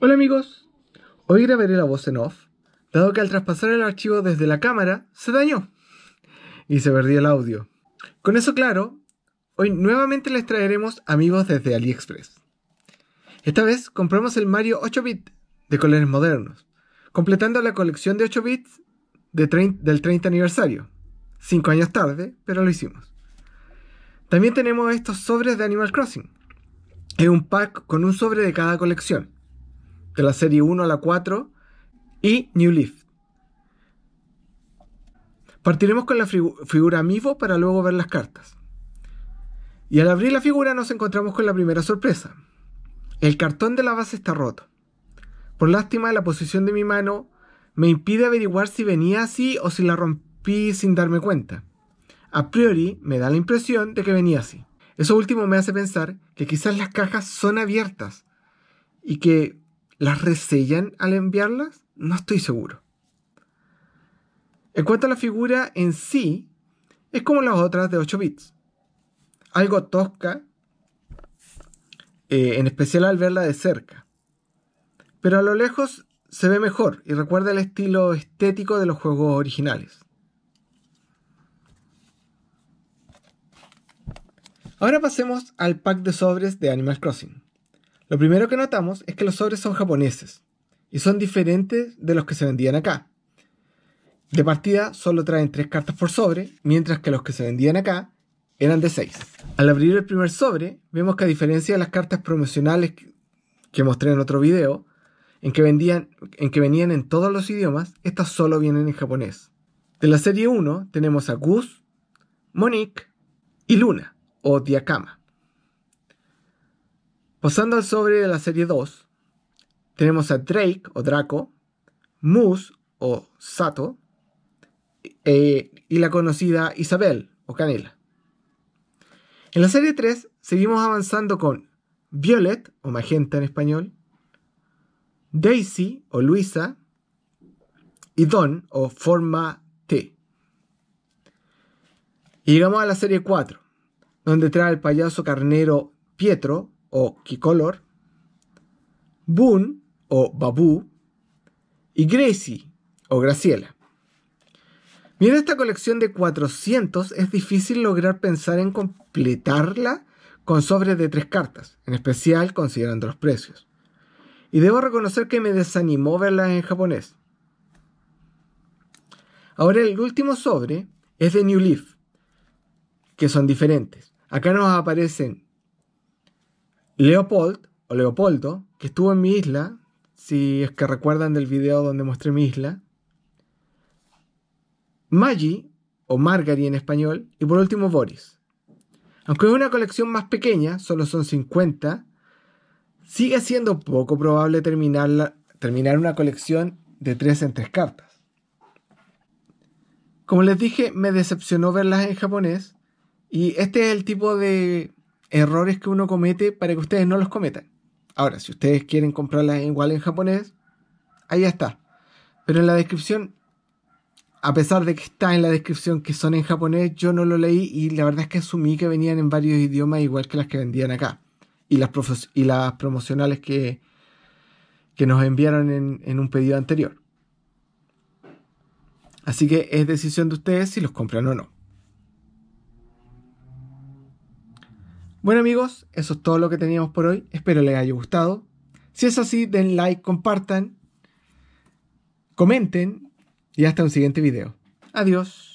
Hola amigos, hoy grabaré la voz en off, dado que al traspasar el archivo desde la cámara se dañó y se perdió el audio. Con eso claro, hoy nuevamente les traeremos amigos desde AliExpress. Esta vez compramos el Mario 8-bit de colores modernos, completando la colección de 8 bits del 30 aniversario. Cinco años tarde, pero lo hicimos. También tenemos estos sobres de Animal Crossing. Es un pack con un sobre de cada colección de la serie 1 a la 4 y New Leaf. Partiremos con la figura Amiibo para luego ver las cartas. Y al abrir la figura nos encontramos con la primera sorpresa. El cartón de la base está roto. Por lástima, la posición de mi mano me impide averiguar si venía así o si la rompí sin darme cuenta. A priori, me da la impresión de que venía así. Eso último me hace pensar que quizás las cajas son abiertas y que ¿Las resellan al enviarlas? No estoy seguro. En cuanto a la figura en sí, es como las otras de 8 bits. Algo tosca, eh, en especial al verla de cerca. Pero a lo lejos se ve mejor y recuerda el estilo estético de los juegos originales. Ahora pasemos al pack de sobres de Animal Crossing. Lo primero que notamos es que los sobres son japoneses y son diferentes de los que se vendían acá. De partida solo traen tres cartas por sobre, mientras que los que se vendían acá eran de 6. Al abrir el primer sobre, vemos que a diferencia de las cartas promocionales que mostré en otro video, en que, vendían, en que venían en todos los idiomas, estas solo vienen en japonés. De la serie 1 tenemos a Gus, Monique y Luna, o Diakama. Pasando al sobre de la serie 2, tenemos a Drake o Draco, Moose o Sato, eh, y la conocida Isabel o Canela. En la serie 3 seguimos avanzando con Violet o Magenta en español, Daisy o Luisa y Don o Forma T. Y llegamos a la serie 4, donde trae el payaso carnero Pietro o Kikolor, Boon, o Babu y Gracie o Graciela. Mira, esta colección de 400 es difícil lograr pensar en completarla con sobres de tres cartas, en especial considerando los precios. Y debo reconocer que me desanimó verlas en japonés. Ahora el último sobre es de New Leaf, que son diferentes. Acá nos aparecen Leopold, o Leopoldo, que estuvo en mi isla, si es que recuerdan del video donde mostré mi isla. Maggie, o Margary en español, y por último Boris. Aunque es una colección más pequeña, solo son 50, sigue siendo poco probable terminar, terminar una colección de 3 en 3 cartas. Como les dije, me decepcionó verlas en japonés, y este es el tipo de errores que uno comete para que ustedes no los cometan. Ahora, si ustedes quieren comprarlas igual en japonés, ahí está. Pero en la descripción, a pesar de que está en la descripción que son en japonés, yo no lo leí y la verdad es que asumí que venían en varios idiomas igual que las que vendían acá. Y las, promocionales que, que nos enviaron en un pedido anterior. Así que es decisión de ustedes si los compran o no. Bueno amigos, eso es todo lo que teníamos por hoy. Espero les haya gustado. Si es así, den like, compartan, comenten y hasta un siguiente video. Adiós.